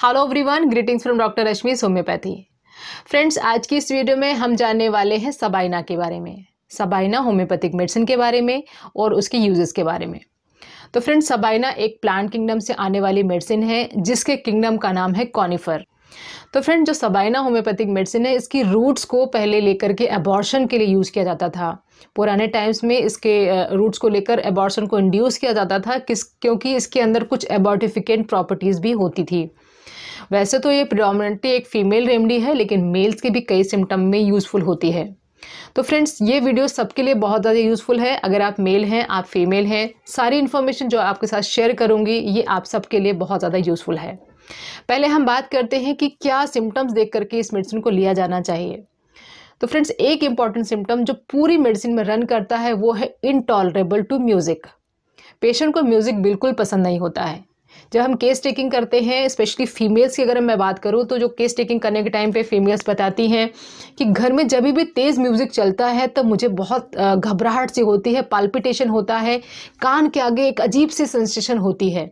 hello everyone greetings from doctor Rashmi homeopathy friends आज की इस वीडियो में हम जानने वाले हैं सबाइना के बारे में सबाइना होम्योपैथिक मेडिसिन के बारे में और उसके यूजेस के बारे में तो फ्रेंड्स सबाइना एक प्लांट किंगडम से आने वाली मेडिसिन है जिसके किंगडम का नाम है कॉनिफर तो फ्रेंड जो सबाइना होम्योपैथिक मेडिसिन है इसकी रूट्स को पहले लेकर के एबॉर्शन के लिए यूज़ किया जाता था पुराने टाइम्स में इसके रूट्स को लेकर एबॉर्शन को इंड्यूस किया जाता था किस क्योंकि इसके अंदर कुछ एबॉर्टिफिकेंट प्रॉपर्टीज़ भी होती थी वैसे तो ये प्रिडोमिनेटली एक फ़ीमेल रेमडी है लेकिन मेल्स के भी कई सिम्टम में यूज़फुल होती है तो फ्रेंड्स ये वीडियो सबके लिए बहुत ज़्यादा यूज़फुल है अगर आप मेल हैं आप फीमेल हैं सारी इन्फॉर्मेशन जो आपके साथ शेयर करूँगी ये आप सबके लिए बहुत ज़्यादा यूज़फुल है पहले हम बात करते हैं कि क्या सिम्टम्स देख करके इस मेडिसिन को लिया जाना चाहिए तो फ्रेंड्स एक इम्पॉर्टेंट सिम्टम जो पूरी मेडिसिन में रन करता है वो है इनटॉलरेबल टू म्यूज़िक पेशेंट को म्यूज़िक बिल्कुल पसंद नहीं होता है जब हम केस टेकिंग करते हैं स्पेशली फीमेल्स की अगर मैं बात करूँ तो जो केस टेकिंग करने के टाइम पे फीमेल्स बताती हैं कि घर में जब भी तेज़ म्यूज़िक चलता है तो मुझे बहुत घबराहट सी होती है पाल्पिटेशन होता है कान के आगे एक अजीब सी सेंसेशन होती है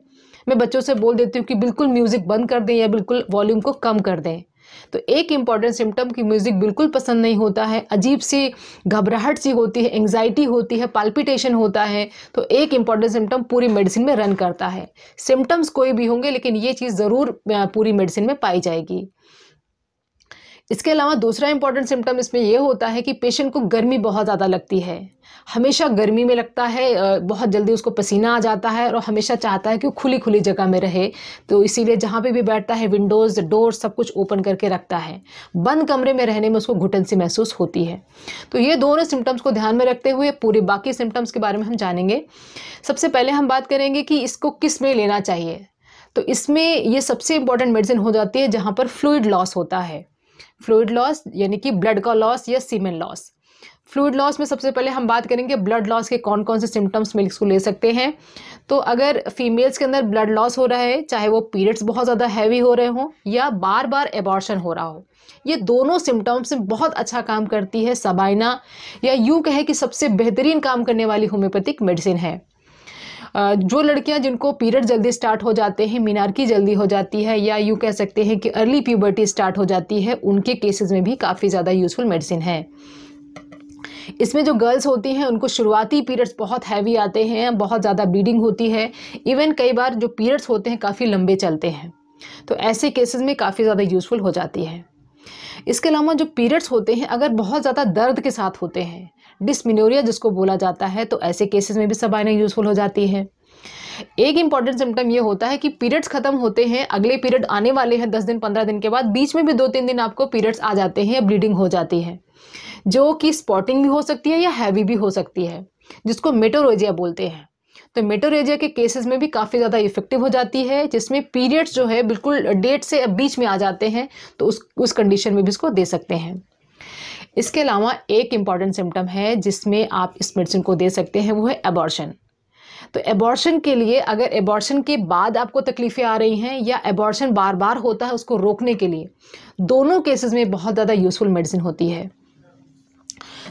मैं बच्चों से बोल देती हूँ कि बिल्कुल म्यूज़िक बंद कर दें या बिल्कुल वॉल्यूम को कम कर दें तो एक इम्पॉर्टेंट सिम्टम की म्यूज़िक बिल्कुल पसंद नहीं होता है अजीब सी घबराहट सी होती है एंगजाइटी होती है पाल्पिटेशन होता है तो एक इम्पॉर्टेंट सिम्टम पूरी मेडिसिन में रन करता है सिम्टम्स कोई भी होंगे लेकिन ये चीज़ ज़रूर पूरी मेडिसिन में पाई जाएगी इसके अलावा दूसरा इंपॉर्टेंट सिम्टम इसमें यह होता है कि पेशेंट को गर्मी बहुत ज़्यादा लगती है हमेशा गर्मी में लगता है बहुत जल्दी उसको पसीना आ जाता है और हमेशा चाहता है कि वो खुली खुली जगह में रहे तो इसीलिए जहाँ पे भी बैठता है विंडोज़ डोर सब कुछ ओपन करके रखता है बंद कमरे में रहने में उसको घुटन सी महसूस होती है तो ये दोनों सिम्टम्स को ध्यान में रखते हुए पूरे बाकी सिम्टम्स के बारे में हम जानेंगे सबसे पहले हम बात करेंगे कि इसको किस में लेना चाहिए तो इसमें ये सबसे इंपॉर्टेंट मेडिसिन हो जाती है जहाँ पर फ्लूड लॉस होता है फ्लूड लॉस यानी कि ब्लड का लॉस या सीमेन लॉस फ्लूड लॉस में सबसे पहले हम बात करेंगे ब्लड लॉस के कौन कौन से सिम्टम्स मिल्स को ले सकते हैं तो अगर फीमेल्स के अंदर ब्लड लॉस हो रहा है चाहे वो पीरियड्स बहुत ज़्यादा हैवी हो रहे हों या बार बार एबॉर्शन हो रहा हो ये दोनों सिम्टम्स में बहुत अच्छा काम करती है सबाइना या यूँ कहे कि सबसे बेहतरीन काम करने वाली होम्योपैथिक मेडिसिन है जो लड़कियां जिनको पीरियड जल्दी स्टार्ट हो जाते हैं मीनार्की जल्दी हो जाती है या यूँ कह सकते हैं कि अर्ली प्यूबर्टी स्टार्ट हो जाती है उनके केसेस में भी काफ़ी ज़्यादा यूज़फुल मेडिसिन है इसमें जो गर्ल्स होती हैं उनको शुरुआती पीरियड्स बहुत हैवी आते हैं बहुत ज़्यादा ब्लीडिंग होती है इवन कई बार जो पीरियड्स होते हैं काफ़ी लंबे चलते हैं तो ऐसे केसेस में काफ़ी ज़्यादा यूज़फुल हो जाती है इसके अलावा जो पीरियड्स होते हैं अगर बहुत ज़्यादा दर्द के साथ होते हैं डिसमिनोरिया जिसको बोला जाता है तो ऐसे केसेस में भी सबाइना यूज़फुल हो जाती है एक इंपॉर्टेंट सिम्टम ये होता है कि पीरियड्स खत्म होते हैं अगले पीरियड आने वाले हैं दस दिन पंद्रह दिन के बाद बीच में भी दो तीन दिन आपको पीरियड्स आ जाते हैं या ब्लीडिंग हो जाती है जो कि स्पॉटिंग भी हो सकती है या हैवी भी हो सकती है जिसको मेटोरोजिया बोलते हैं तो मेटोरेजिया के केसेस में भी काफ़ी ज़्यादा इफेक्टिव हो जाती है जिसमें पीरियड्स जो है बिल्कुल डेट से बीच में आ जाते हैं तो उस उस कंडीशन में भी इसको दे सकते हैं इसके अलावा एक इम्पॉर्टेंट सिम्टम है जिसमें आप इस मेडिसिन को दे सकते हैं वो है एबॉर्शन तो एबॉर्शन के लिए अगर एबॉर्शन के बाद आपको तकलीफ़ें आ रही हैं या एबॉर्शन बार बार होता है उसको रोकने के लिए दोनों केसेस में बहुत ज़्यादा यूज़फुल मेडिसिन होती है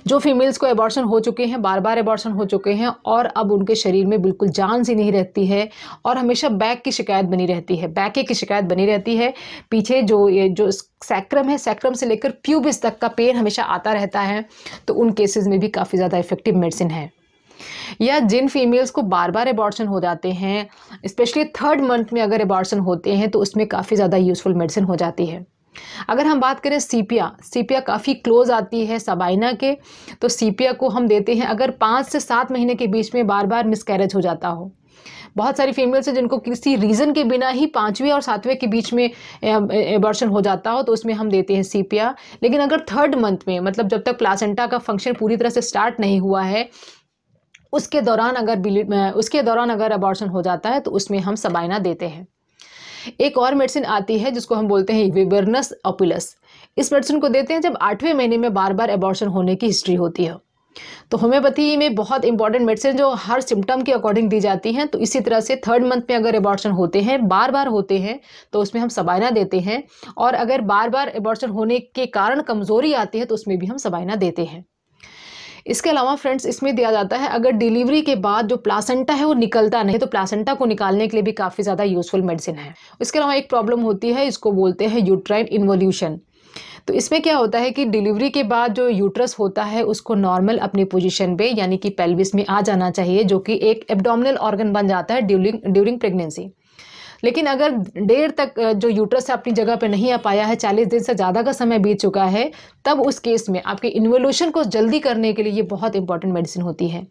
जो फीमेल्स को एबॉर्शन हो चुके हैं बार बार एबॉर्शन हो चुके हैं और अब उनके शरीर में बिल्कुल जान सी नहीं रहती है और हमेशा बैक की शिकायत बनी रहती है बैके की शिकायत बनी रहती है पीछे जो ये जो सैक्रम है सैक्रम से लेकर प्यूबिस तक का पेन हमेशा आता रहता है तो उन केसेस में भी काफ़ी ज़्यादा इफेक्टिव मेडिसिन है या जिन फीमेल्स को बार बार एबॉर्शन हो जाते हैं स्पेशली थर्ड मंथ में अगर एबॉर्शन होते हैं तो उसमें काफ़ी ज़्यादा यूज़फुल मेडिसिन हो जाती है अगर हम बात करें सीपिया सीपिया काफ़ी क्लोज आती है सबाइना के तो सीपिया को हम देते हैं अगर पाँच से सात महीने के बीच में बार बार मिसकैरेज हो जाता हो बहुत सारी फीमेल्स हैं जिनको किसी रीज़न के बिना ही पाँचवें और सातवें के बीच में एबॉर्शन हो जाता हो तो उसमें हम देते हैं सीपिया लेकिन अगर थर्ड मंथ में मतलब जब तक प्लासेंटा का फंक्शन पूरी तरह से स्टार्ट नहीं हुआ है उसके दौरान अगर उसके दौरान अगर एबॉर्शन हो जाता है तो उसमें हम सबाइना देते हैं एक और मेडिसिन आती है जिसको हम बोलते हैं विबरनस ओपुलस इस मेडिसिन को देते हैं जब आठवें महीने में बार बार एबॉर्शन होने की हिस्ट्री होती है तो होम्योपैथी में बहुत इंपॉर्टेंट मेडिसिन जो हर सिम्टम के अकॉर्डिंग दी जाती हैं तो इसी तरह से थर्ड मंथ में अगर एबॉर्शन होते हैं बार बार होते हैं तो उसमें हम सबाइना देते हैं और अगर बार बार एबॉर्शन होने के कारण कमज़ोरी आती है तो उसमें भी हम सबाइना देते हैं इसके अलावा फ्रेंड्स इसमें दिया जाता है अगर डिलीवरी के बाद जो प्लासेंटा है वो निकलता नहीं तो प्लासेंटा को निकालने के लिए भी काफ़ी ज़्यादा यूजफुल मेडिसिन है इसके अलावा एक प्रॉब्लम होती है इसको बोलते हैं यूट्राइन इन्वोल्यूशन तो इसमें क्या होता है कि डिलीवरी के बाद जो यूट्रस होता है उसको नॉर्मल अपनी पोजीशन पे यानी कि पेल्विस में आ जाना चाहिए जो कि एक एब्डोमिनल ऑर्गन बन जाता है ड्यूरिंग ड्यूरिंग प्रेगनेंसी लेकिन अगर देर तक जो यूट्रस है अपनी जगह पर नहीं आ पाया है चालीस दिन से ज़्यादा का समय बीत चुका है तब उस केस में आपके इन्वोल्यूशन को जल्दी करने के लिए ये बहुत इंपॉर्टेंट मेडिसिन होती है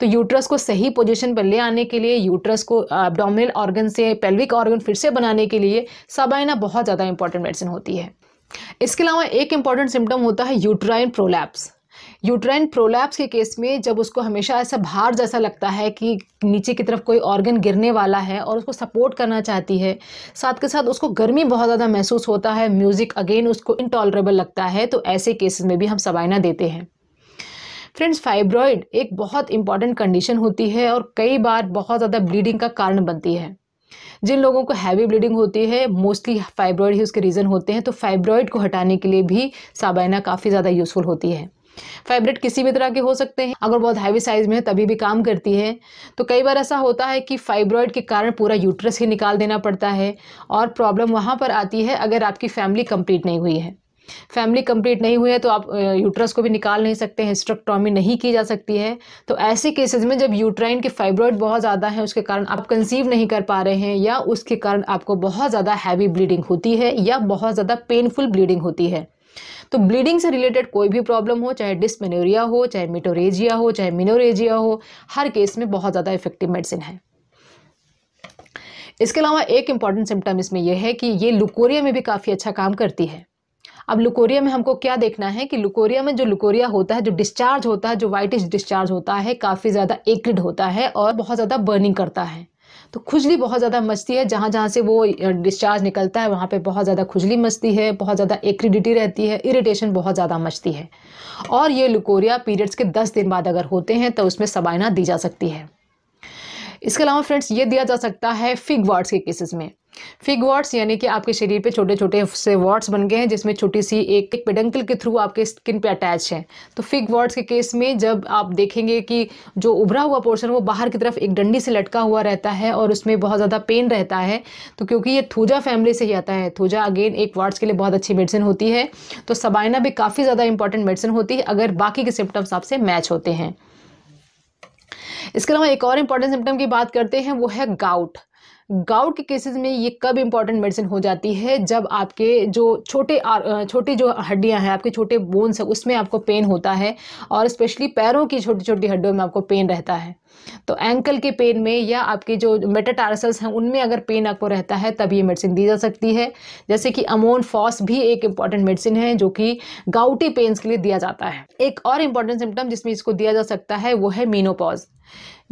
तो यूट्रस को सही पोजीशन पर ले आने के लिए यूट्रस को एबडोमिनल ऑर्गन से पेल्विक ऑर्गन फिर से बनाने के लिए सबाइना बहुत ज़्यादा इंपॉर्टेंट मेडिसिन होती है इसके अलावा एक इंपॉर्टेंट सिम्टम होता है यूट्राइन प्रोलैप्स यूट्राइन प्रोलैप्स के केस में जब उसको हमेशा ऐसा भार जैसा लगता है कि नीचे की तरफ कोई ऑर्गन गिरने वाला है और उसको सपोर्ट करना चाहती है साथ के साथ उसको गर्मी बहुत ज़्यादा महसूस होता है म्यूज़िक अगेन उसको इनटॉलरेबल लगता है तो ऐसे केसेस में भी हम सवाइना देते हैं फ्रेंड्स फाइब्रॉइड एक बहुत इंपॉर्टेंट कंडीशन होती है और कई बार बहुत ज़्यादा ब्लीडिंग का कारण बनती है जिन लोगों को हैवी ब्लीडिंग होती है मोस्टली फाइब्रॉइड ही उसके रीज़न होते हैं तो फाइब्रॉइड को हटाने के लिए भी साबाइना काफ़ी ज़्यादा यूज़फुल होती है फैब्रिक किसी भी तरह के हो सकते हैं अगर बहुत हैवी साइज में है तभी भी काम करती है तो कई बार ऐसा होता है कि फाइब्रॉइड के कारण पूरा यूट्रस ही निकाल देना पड़ता है और प्रॉब्लम वहाँ पर आती है अगर आपकी फैमिली कंप्लीट नहीं हुई है फैमिली कंप्लीट नहीं हुई है तो आप यूट्रस को भी निकाल नहीं सकते हैं हिस्ट्रक्टॉमी नहीं की जा सकती है तो ऐसे केसेस में जब यूट्राइन के फाइब्रॉइड बहुत ज़्यादा है उसके कारण आप कंसीव नहीं कर पा रहे हैं या उसके कारण आपको बहुत ज़्यादा हैवी ब्लीडिंग होती है या बहुत ज़्यादा पेनफुल ब्लीडिंग होती है तो ब्लीडिंग से रिलेटेड कोई भी प्रॉब्लम हो चाहे डिसमेनोरिया हो चाहे मिटोरेजिया हो चाहे मिनोरेजिया हो हर केस में बहुत ज़्यादा इफेक्टिव मेडिसिन है इसके अलावा एक इम्पॉर्टेंट सिम्टम इसमें यह है कि ये लुकोरिया में भी काफ़ी अच्छा काम करती है अब लुकोरिया में हमको क्या देखना है कि लुकोरिया में जो लुकोरिया होता है जो डिस्चार्ज होता है जो वाइटिश डिस्चार्ज होता है काफ़ी ज़्यादा एक्रिड होता है और बहुत ज़्यादा बर्निंग करता है तो खुजली बहुत ज़्यादा मचती है जहाँ जहाँ से वो डिस्चार्ज निकलता है वहाँ पे बहुत ज़्यादा खुजली मचती है बहुत ज़्यादा एक्रिडिटी रहती है इरिटेशन बहुत ज़्यादा मचती है और ये लुकोरिया पीरियड्स के दस दिन बाद अगर होते हैं तो उसमें सबाइना दी जा सकती है इसके अलावा फ्रेंड्स ये दिया जा सकता है फिग वार्ड्स के केसेस में फिग वाट्स यानी कि आपके शरीर पे छोटे छोटे से वाट्स बन गए हैं जिसमें छोटी सी एक एक पेडंकल के थ्रू आपके स्किन पे अटैच है तो फिग वाट्स के केस में जब आप देखेंगे कि जो उभरा हुआ पोर्शन वो बाहर की तरफ एक डंडी से लटका हुआ रहता है और उसमें बहुत ज़्यादा पेन रहता है तो क्योंकि ये थूजा फैमिली से ही आता है थूजा अगेन एक वार्ड्स के लिए बहुत अच्छी मेडिसिन होती है तो सबाइना भी काफ़ी ज़्यादा इंपॉर्टेंट मेडिसिन होती है अगर बाकी के सिम्टम्स आपसे मैच होते हैं इसके अलावा एक और इंपॉर्टेंट सिम्टम की बात करते हैं वो है गाउट गाउट के केसेस में ये कब इंपॉर्टेंट मेडिसिन हो जाती है जब आपके जो छोटे छोटे जो हड्डियां हैं आपके छोटे बोन्स हैं उसमें आपको पेन होता है और स्पेशली पैरों की छोटी छोटी हड्डियों में आपको पेन रहता है तो एंकल के पेन में या आपके जो मेटाटारसल्स हैं उनमें अगर पेन आपको रहता है तब ये मेडिसिन दी जा सकती है जैसे कि अमोन फॉस भी एक इंपॉर्टेंट मेडिसिन है जो कि गाउटी पेन्स के लिए दिया जाता है एक और इंपॉर्टेंट सिम्टम जिसमें इसको दिया जा सकता है वो है मीनोपॉज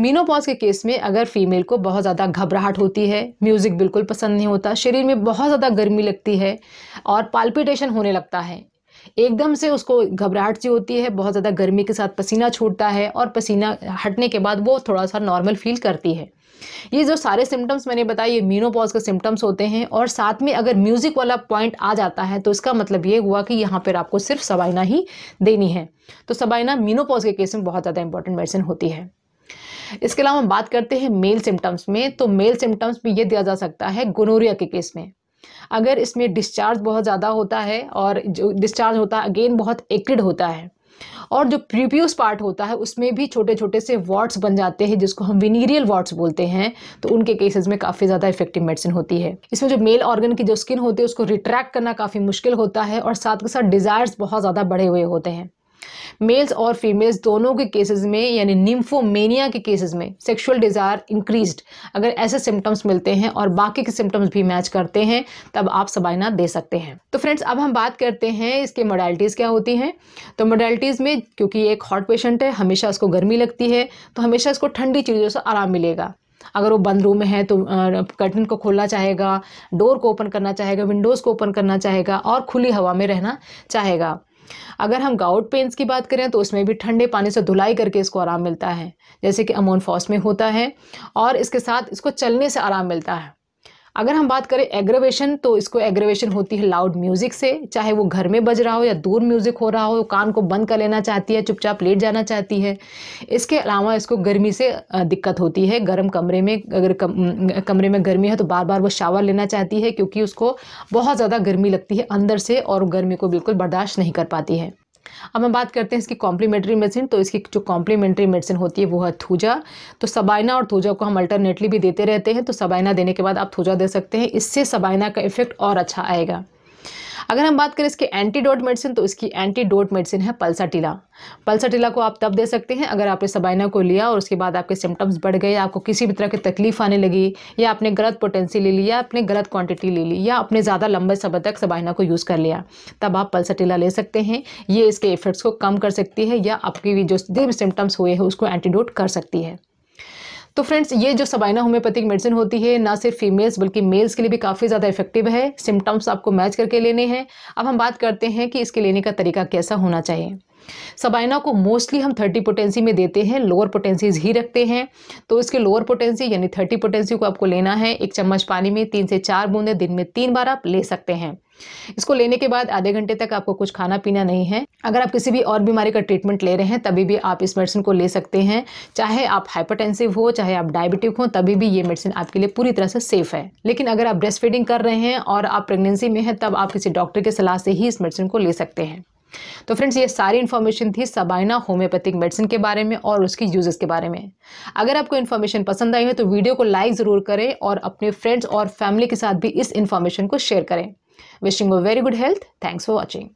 मीनोपॉज के केस में अगर फीमेल को बहुत ज़्यादा घबराहट होती है म्यूज़िक बिल्कुल पसंद नहीं होता शरीर में बहुत ज़्यादा गर्मी लगती है और पाल्पिटेशन होने लगता है एकदम से उसको घबराहट सी होती है बहुत ज़्यादा गर्मी के साथ पसीना छूटता है और पसीना हटने के बाद वो थोड़ा सा नॉर्मल फील करती है ये जो सारे सिम्टम्स मैंने बताए ये मीनोपॉज के सिम्टम्स होते हैं और साथ में अगर म्यूज़िक वाला पॉइंट आ जाता है तो इसका मतलब ये हुआ कि यहाँ पर आपको सिर्फ सबाइना ही देनी है तो सबाइना मीनोपॉज के केस में बहुत ज़्यादा इंपॉर्टेंट मेडिसिन होती है इसके अलावा हम बात करते हैं मेल सिम्टम्स में तो मेल सिम्टम्स में ये दिया जा सकता है गोनोरिया के केस में अगर इसमें डिस्चार्ज बहुत ज़्यादा होता है और जो डिस्चार्ज होता है अगेन बहुत एक्टिड होता है और जो प्रीपियस पार्ट होता है उसमें भी छोटे छोटे से वार्ड्स बन जाते हैं जिसको हम विनीरियल वार्ड्स बोलते हैं तो उनके केसेस में काफ़ी ज़्यादा इफेक्टिव मेडिसिन होती है इसमें जो मेल ऑर्गन की जो स्किन होती है उसको रिट्रैक्ट करना काफ़ी मुश्किल होता है और साथ के साथ डिज़ायर्स बहुत ज़्यादा बढ़े हुए होते हैं मेल्स और फीमेल्स दोनों के केसेस में यानी निम्फोमेनिया के केसेस में सेक्सुअल डिज़ायर इंक्रीज्ड अगर ऐसे सिम्टम्स मिलते हैं और बाकी के सिम्टम्स भी मैच करते हैं तब आप सबाइना दे सकते हैं तो फ्रेंड्स अब हम बात करते हैं इसके मोडालिटीज़ क्या होती हैं तो मोडालिटीज़ में क्योंकि एक हॉट पेशेंट है हमेशा उसको गर्मी लगती है तो हमेशा इसको ठंडी चीज़ों से आराम मिलेगा अगर वो बंद रूम में है तो कर्टन को खोलना चाहेगा डोर को ओपन करना चाहेगा विंडोज़ को ओपन करना चाहेगा और खुली हवा में रहना चाहेगा अगर हम गाउट पेंस की बात करें तो उसमें भी ठंडे पानी से धुलाई करके इसको आराम मिलता है जैसे कि अमोनफॉस में होता है और इसके साथ इसको चलने से आराम मिलता है अगर हम बात करें एग्रवेशन तो इसको एग्रवेशन होती है लाउड म्यूज़िक से चाहे वो घर में बज रहा हो या दूर म्यूज़िक हो रहा हो कान को बंद कर लेना चाहती है चुपचाप लेट जाना चाहती है इसके अलावा इसको गर्मी से दिक्कत होती है गर्म कमरे में अगर कम, कमरे में गर्मी है तो बार बार वो शावर लेना चाहती है क्योंकि उसको बहुत ज़्यादा गर्मी लगती है अंदर से और गर्मी को बिल्कुल बर्दाश्त नहीं कर पाती है अब हम बात करते हैं इसकी कॉम्प्लीमेंट्री मेडिसिन तो इसकी जो कॉम्प्लीमेंट्री मेडिसिन होती है वो है थूजा तो सबाइना और थूजा को हम अल्टरनेटली भी देते रहते हैं तो सबाइना देने के बाद आप थूजा दे सकते हैं इससे सबाइना का इफेक्ट और अच्छा आएगा अगर हम बात करें इसके एंटीडोट मेडिसिन तो इसकी एंटीडोट मेडिसिन है पल्साटीला पल्साटीला को आप तब दे सकते हैं अगर आपने सबाइना को लिया और उसके बाद आपके सिम्टम्स बढ़ गए आपको किसी भी तरह की तकलीफ आने लगी या आपने गलत पोटेंसी ले ली या आपने गलत क्वांटिटी ले ली या आपने ज़्यादा लंबे समय तक सबाइना को यूज़ कर लिया तब आप पल्साटीला ले सकते हैं ये इसके इफेक्ट्स को कम कर सकती है या आपकी जो सिम्टम्स हुए हैं उसको एंटीडोट कर सकती है तो फ्रेंड्स ये जो सबाइना होम्योपैथिक मेडिसिन होती है ना सिर्फ फीमेल्स बल्कि मेल्स के लिए भी काफ़ी ज़्यादा इफेक्टिव है सिम्टम्स आपको मैच करके लेने हैं अब हम बात करते हैं कि इसके लेने का तरीका कैसा होना चाहिए सबाइना को मोस्टली हम थर्टी पोटेंसी में देते हैं लोअर पोटेंसीज ही रखते हैं तो इसके लोअर पोटेंसी यानी थर्टी पोटेंसी को आपको लेना है एक चम्मच पानी में तीन से चार बूंदे दिन में तीन बार आप ले सकते हैं इसको लेने के बाद आधे घंटे तक आपको कुछ खाना पीना नहीं है अगर आप किसी भी और बीमारी का ट्रीटमेंट ले रहे हैं तभी भी आप इस मेडिसिन को ले सकते हैं चाहे आप हाइपरटेंसिव हो चाहे आप डायबिटिक हो तभी भी ये मेडिसिन आपके लिए पूरी तरह से सेफ है लेकिन अगर आप ब्रेस्ट फीडिंग कर रहे हैं और आप प्रेगनेंसी में हैं तब आप किसी डॉक्टर के सलाह से ही इस मेडिसिन को ले सकते हैं तो फ्रेंड्स ये सारी इन्फॉर्मेशन थी सबाइना होम्योपैथिक मेडिसिन के बारे में और उसकी यूजेस के बारे में अगर आपको इन्फॉर्मेशन पसंद आई है तो वीडियो को लाइक ज़रूर करें और अपने फ्रेंड्स और फैमिली के साथ भी इस इन्फॉर्मेशन को शेयर करें wishing you very good health thanks for watching